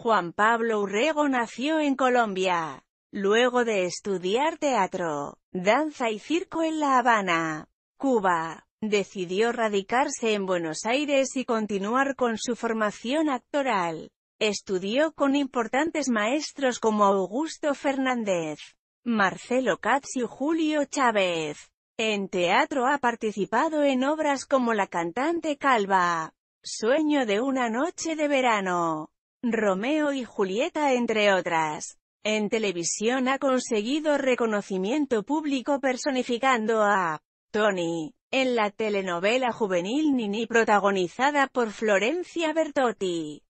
Juan Pablo Urrego nació en Colombia. Luego de estudiar teatro, danza y circo en La Habana, Cuba, decidió radicarse en Buenos Aires y continuar con su formación actoral. Estudió con importantes maestros como Augusto Fernández, Marcelo Katz y Julio Chávez. En teatro ha participado en obras como La cantante calva, Sueño de una noche de verano, Romeo y Julieta entre otras. En televisión ha conseguido reconocimiento público personificando a Tony en la telenovela juvenil Nini protagonizada por Florencia Bertotti.